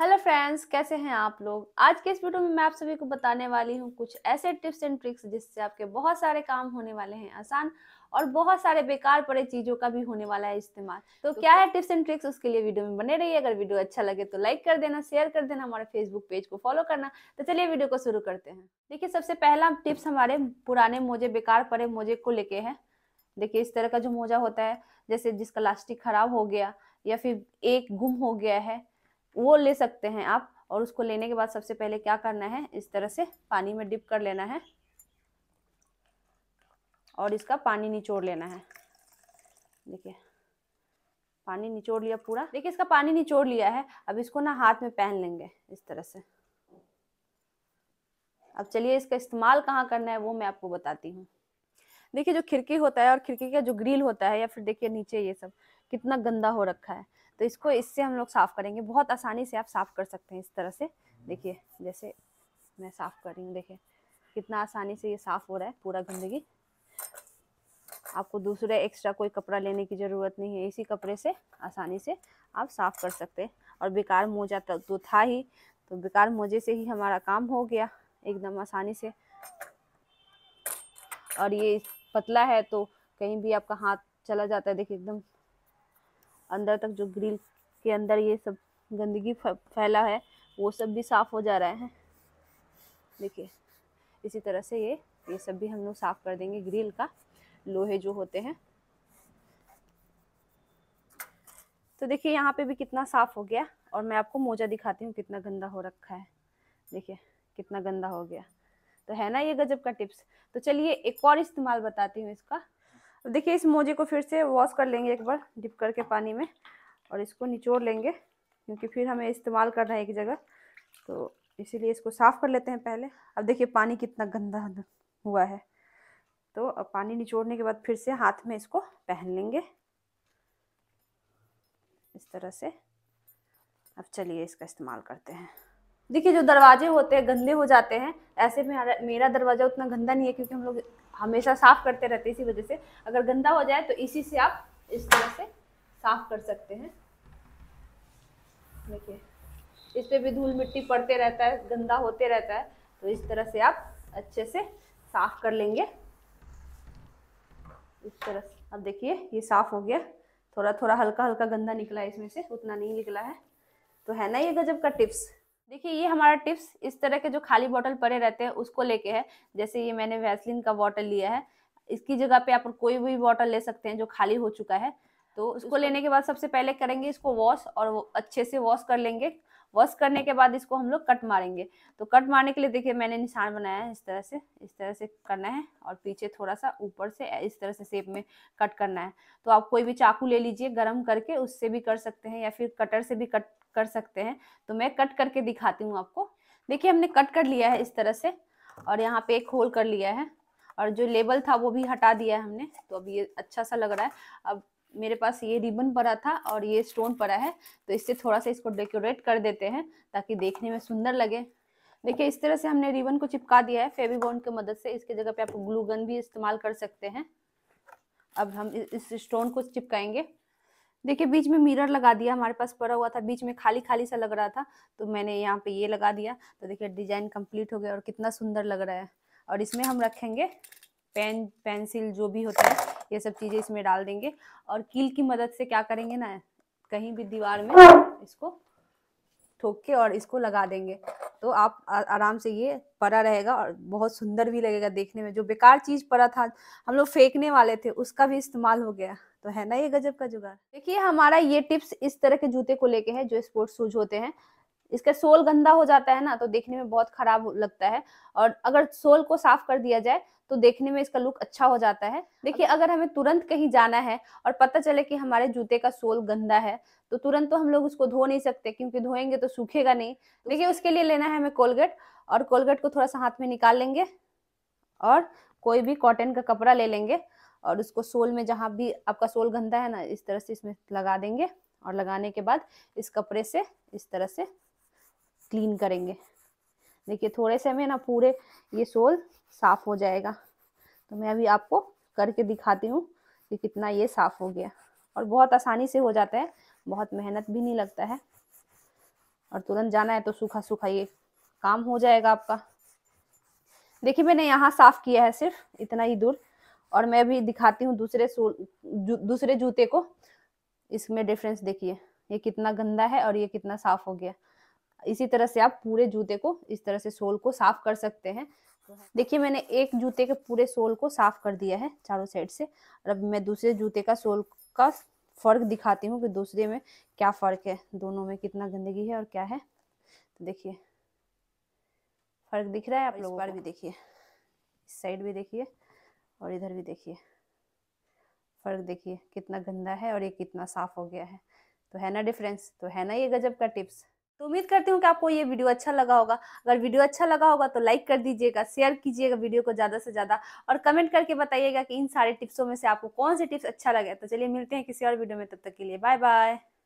hello friends कैसे हैं आप लोग आज के इस वीडियो में मैं आप सभी को बताने वाली हूं कुछ ऐसे टिप्स एंड ट्रिक्स जिससे आपके बहुत सारे काम होने वाले हैं आसान और बहुत सारे बेकार पड़े चीजों का भी होने वाला है इस्तेमाल तो, तो क्या तो है टिप्स एंड ट्रिक्स उसके लिए वीडियो में बने रहिए अगर वीडियो अच्छा लगे तो लाइक कर देना शेयर कर देना हमारे फेसबुक पेज को फॉलो करना तो चलिए वीडियो को शुरू करते हैं देखिए सबसे पहला टिप्स हमारे पुराने मोजे बेकार पड़े मोजे को लेके है देखिए इस तरह का जो मोजा होता है जैसे जिसका लास्टिक खराब हो गया या फिर एक गुम हो गया है वो ले सकते हैं आप और उसको लेने के बाद सबसे पहले क्या करना है इस तरह से पानी में डिप कर लेना है और इसका पानी निचोड़ लेना है देखिए पानी निचोड़ लिया पूरा देखिए इसका पानी निचोड़ लिया है अब इसको ना हाथ में पहन लेंगे इस तरह से अब चलिए इसका इस्तेमाल कहाँ करना है वो मैं आपको बताती हूँ देखिए जो खिड़की होता है और खिड़की का जो ग्रिल होता है या फिर देखिए नीचे ये सब कितना गंदा हो रखा है तो इसको इससे हम लोग साफ़ करेंगे बहुत आसानी से आप साफ़ कर सकते हैं इस तरह से देखिए जैसे मैं साफ़ कर रही हूँ देखिए कितना आसानी से ये साफ़ हो रहा है पूरा गंदगी आपको दूसरे एक्स्ट्रा कोई कपड़ा लेने की ज़रूरत नहीं है इसी कपड़े से आसानी से आप साफ़ कर सकते हैं और बेकार मोजा तो, तो था ही तो बेकार मोजे से ही हमारा काम हो गया एकदम आसानी से और ये पतला है तो कहीं भी आपका हाथ चला जाता है देखिए एकदम अंदर तक जो ग्रिल के अंदर ये सब गंदगी फैला है वो सब भी साफ़ हो जा रहा है देखिए इसी तरह से ये ये सब भी हम लोग साफ़ कर देंगे ग्रिल का लोहे जो होते हैं तो देखिए यहाँ पे भी कितना साफ़ हो गया और मैं आपको मोजा दिखाती हूँ कितना गंदा हो रखा है देखिए कितना गंदा हो गया तो है ना ये गजब का टिप्स तो चलिए एक और इस्तेमाल बताती हूँ इसका अब देखिए इस मोजे को फिर से वॉश कर लेंगे एक बार डिप करके पानी में और इसको निचोड़ लेंगे क्योंकि फिर हमें इस्तेमाल करना है एक जगह तो इसीलिए इसको साफ़ कर लेते हैं पहले अब देखिए पानी कितना गंदा हुआ है तो अब पानी निचोड़ने के बाद फिर से हाथ में इसको पहन लेंगे इस तरह से अब चलिए इसका इस्तेमाल करते हैं देखिए जो दरवाजे होते हैं गंदे हो जाते हैं ऐसे में मेरा दरवाज़ा उतना गंदा नहीं है क्योंकि हम लोग हमेशा साफ़ करते रहते हैं इसी वजह से अगर गंदा हो जाए तो इसी से आप इस तरह से साफ़ कर सकते हैं देखिए इस पर भी धूल मिट्टी पड़ते रहता है गंदा होते रहता है तो इस तरह से आप अच्छे से साफ़ कर लेंगे इस तरह से अब देखिए ये साफ़ हो गया थोड़ा थोड़ा हल्का हल्का गंदा निकला है इसमें से उतना नहीं निकला है तो है ना ये गजब का टिप्स देखिए ये हमारा टिप्स इस तरह के जो खाली बॉटल पड़े रहते हैं उसको लेके है जैसे ये मैंने वैसलिन का बॉटल लिया है इसकी जगह पे आप कोई भी बॉटल ले सकते हैं जो खाली हो चुका है तो उसको लेने के बाद सबसे पहले करेंगे इसको वॉश और वो अच्छे से वॉश कर लेंगे वॉश करने के बाद इसको हम लोग कट मारेंगे तो कट मारने के लिए देखिए मैंने निशान बनाया है इस तरह से इस तरह से करना है और पीछे थोड़ा सा ऊपर से इस तरह से शेप में कट करना है तो आप कोई भी चाकू ले लीजिए गर्म करके उससे भी कर सकते हैं या फिर कटर से भी कट कर सकते हैं तो मैं कट करके दिखाती हूँ आपको देखिए हमने कट कर लिया है इस तरह से और यहाँ पे एक होल कर लिया है और जो लेबल था वो भी हटा दिया है हमने तो अब ये अच्छा सा लग रहा है अब मेरे पास ये रिबन पड़ा था और ये स्टोन पड़ा है तो इससे थोड़ा सा इसको डेकोरेट कर देते हैं ताकि देखने में सुंदर लगे देखिए इस तरह से हमने रिबन को चिपका दिया है फेवी बॉन्ड की मदद से इसके जगह पे आप ग्लू गन भी इस्तेमाल कर सकते हैं अब हम इस स्टोन को चिपकाएंगे देखिए बीच में मिरर लगा दिया हमारे पास पड़ा हुआ था बीच में खाली खाली सा लग रहा था तो मैंने यहाँ पे ये लगा दिया तो देखिए डिजाइन कंप्लीट हो गया और कितना सुंदर लग रहा है और इसमें हम रखेंगे पेन पेंसिल जो भी होता है ये सब चीज़ें इसमें डाल देंगे और कील की मदद से क्या करेंगे ना कहीं भी दीवार में इसको ठोक के और इसको लगा देंगे तो आप आराम से ये परा रहेगा और बहुत सुंदर भी लगेगा देखने में जो बेकार चीज पड़ा था हम लोग फेंकने वाले थे उसका भी इस्तेमाल हो गया तो है ना ये गजब का जुगाड़ देखिए हमारा ये टिप्स इस तरह के जूते को लेके है जो स्पोर्ट्स शूज होते हैं इसका सोल गंदा हो जाता है ना तो देखने में बहुत खराब लगता है और अगर सोल को साफ कर दिया जाए तो देखने में इसका लुक अच्छा हो जाता है देखिए अगर हमें तुरंत कहीं जाना है और पता चले कि हमारे जूते का सोल गंदा है तो तुरंत तो हम लोग उसको धो नहीं सकते क्योंकि धोएंगे तो सूखेगा नहीं तो देखिए उसके लिए लेना है हमें कोलगेट और कोलगेट को थोड़ा सा हाथ में निकाल लेंगे और कोई भी कॉटन का कपड़ा ले लेंगे और उसको सोल में जहाँ भी आपका सोल गंदा है ना इस तरह से इसमें लगा देंगे और लगाने के बाद इस कपड़े से इस तरह से क्लीन करेंगे देखिए थोड़े से में ना पूरे ये सोल साफ हो जाएगा तो मैं अभी आपको करके दिखाती हूँ कि कितना ये साफ हो गया और बहुत आसानी से हो जाता है बहुत मेहनत भी नहीं लगता है और तुरंत जाना है तो सूखा सूखा ये काम हो जाएगा आपका देखिए मैंने यहाँ साफ किया है सिर्फ इतना ही दूर और मैं भी दिखाती हूँ दूसरे जू, दूसरे जूते को इसमें डिफरेंस देखिए ये कितना गंदा है और ये कितना साफ हो गया इसी तरह से आप पूरे जूते को इस तरह से सोल को साफ कर सकते हैं देखिए मैंने एक जूते के पूरे सोल को साफ कर दिया है चारों साइड से और अब मैं दूसरे जूते का सोल का फर्क दिखाती हूँ कि दूसरे में क्या फर्क है दोनों में कितना गंदगी है और क्या है तो देखिए फर्क दिख रहा है आप लोग बार भी देखिए इस साइड भी देखिए और इधर भी देखिए फर्क देखिए कितना गंदा है और ये कितना साफ हो गया है तो है ना डिफरेंस तो है ना ये गजब का टिप्स तो उम्मीद करती हूँ कि आपको ये वीडियो अच्छा लगा होगा अगर वीडियो अच्छा लगा होगा तो लाइक कर दीजिएगा शेयर कीजिएगा वीडियो को ज़्यादा से ज़्यादा और कमेंट करके बताइएगा कि इन सारे टिप्सों में से आपको कौन से टिप्स अच्छा लगे तो चलिए मिलते हैं किसी और वीडियो में तब तक के लिए बाय बाय